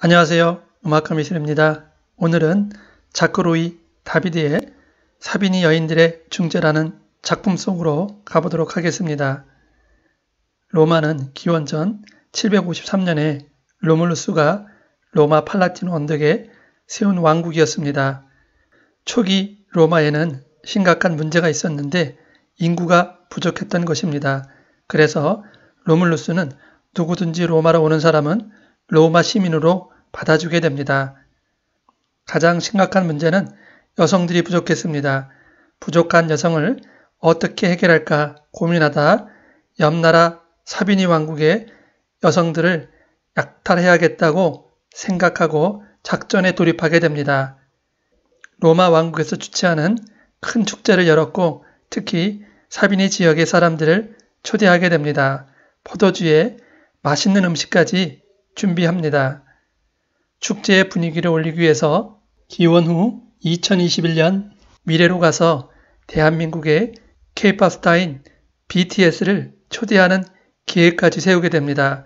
안녕하세요. 음악가 미실입니다. 오늘은 자크로이 다비드의 사비니 여인들의 중재라는 작품 속으로 가보도록 하겠습니다. 로마는 기원전 753년에 로물루스가 로마 팔라틴 언덕에 세운 왕국이었습니다. 초기 로마에는 심각한 문제가 있었는데 인구가 부족했던 것입니다. 그래서 로물루스는 누구든지 로마로 오는 사람은 로마 시민으로 받아주게 됩니다. 가장 심각한 문제는 여성들이 부족했습니다. 부족한 여성을 어떻게 해결할까 고민하다 옆나라 사비니 왕국의 여성들을 약탈해야겠다고 생각하고 작전에 돌입하게 됩니다. 로마 왕국에서 주최하는 큰 축제를 열었고 특히 사비니 지역의 사람들을 초대하게 됩니다. 포도주에 맛있는 음식까지 준비합니다. 축제의 분위기를 올리기 위해서 기원 후 2021년 미래로 가서 대한민국의 K-팝 스타인 BTS를 초대하는 기획까지 세우게 됩니다.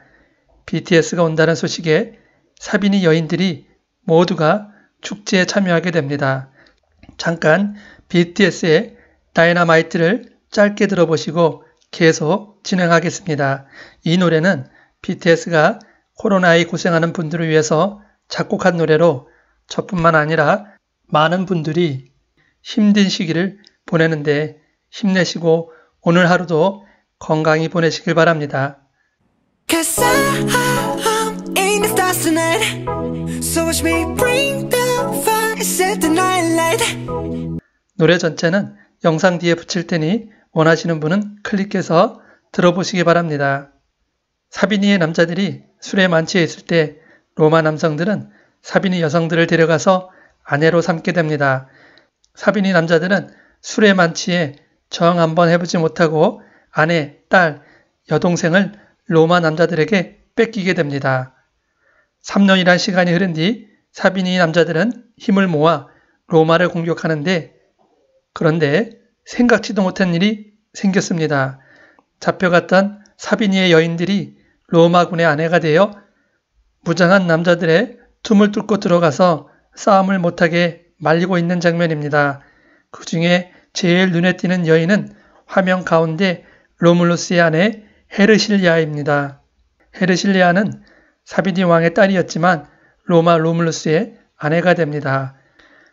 BTS가 온다는 소식에 사비니 여인들이 모두가 축제에 참여하게 됩니다. 잠깐 BTS의 다이너마이트를 짧게 들어보시고 계속 진행하겠습니다. 이 노래는 BTS가 코로나에 고생하는 분들을 위해서 작곡한 노래로 저뿐만 아니라 많은 분들이 힘든 시기를 보내는데 힘내시고 오늘 하루도 건강히 보내시길 바랍니다. 노래 전체는 영상 뒤에 붙일 테니 원하시는 분은 클릭해서 들어보시기 바랍니다. 사비니의 남자들이 술에 만취해 있을 때 로마 남성들은 사비니 여성들을 데려가서 아내로 삼게 됩니다. 사비니 남자들은 술에 만취해 저항 한번 해보지 못하고 아내, 딸, 여동생을 로마 남자들에게 뺏기게 됩니다. 3년이란 시간이 흐른 뒤 사비니 남자들은 힘을 모아 로마를 공격하는데 그런데 생각지도 못한 일이 생겼습니다. 잡혀갔던 사비니의 여인들이 로마군의 아내가 되어 무장한 남자들의 틈을 뚫고 들어가서 싸움을 못하게 말리고 있는 장면입니다. 그 중에 제일 눈에 띄는 여인은 화면 가운데 로물루스의 아내 헤르실리아입니다. 헤르실리아는 사비니 왕의 딸이었지만 로마 로물루스의 아내가 됩니다.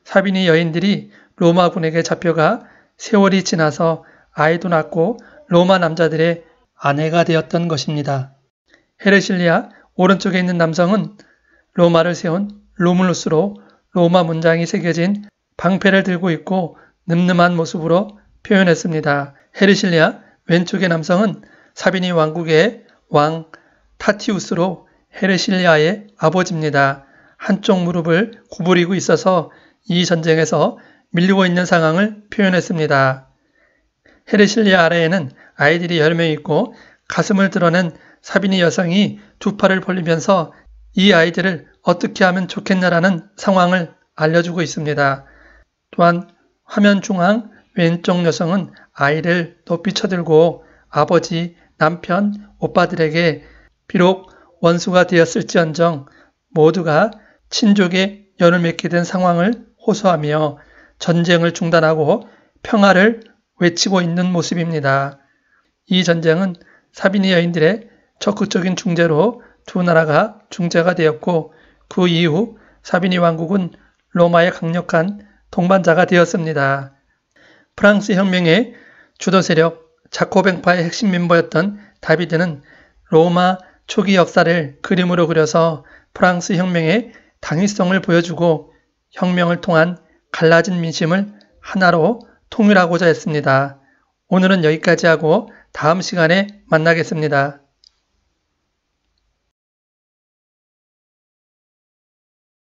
사비니 여인들이 로마군에게 잡혀가 세월이 지나서 아이도 낳고 로마 남자들의 아내가 되었던 것입니다. 헤르실리아 오른쪽에 있는 남성은 로마를 세운 로물루스로 로마 문장이 새겨진 방패를 들고 있고 늠름한 모습으로 표현했습니다. 헤르실리아 왼쪽의 남성은 사비니 왕국의 왕 타티우스로 헤르실리아의 아버지입니다. 한쪽 무릎을 구부리고 있어서 이 전쟁에서 밀리고 있는 상황을 표현했습니다. 헤르실리아 아래에는 아이들이 여러 명 있고 가슴을 드러낸 사비니 여성이 두 팔을 벌리면서 이 아이들을 어떻게 하면 좋겠냐라는 상황을 알려주고 있습니다. 또한 화면 중앙 왼쪽 여성은 아이를 높이 쳐들고 아버지, 남편, 오빠들에게 비록 원수가 되었을지언정 모두가 친족의 연을 맺게 된 상황을 호소하며 전쟁을 중단하고 평화를 외치고 있는 모습입니다. 이 전쟁은 사비니 여인들의 적극적인 중재로 두 나라가 중재가 되었고 그 이후 사비니 왕국은 로마의 강력한 동반자가 되었습니다. 프랑스 혁명의 주도 세력 자코뱅파의 핵심 멤버였던 다비드는 로마 초기 역사를 그림으로 그려서 프랑스 혁명의 당위성을 보여주고 혁명을 통한 갈라진 민심을 하나로 통일하고자 했습니다. 오늘은 여기까지 하고 다음 시간에 만나겠습니다.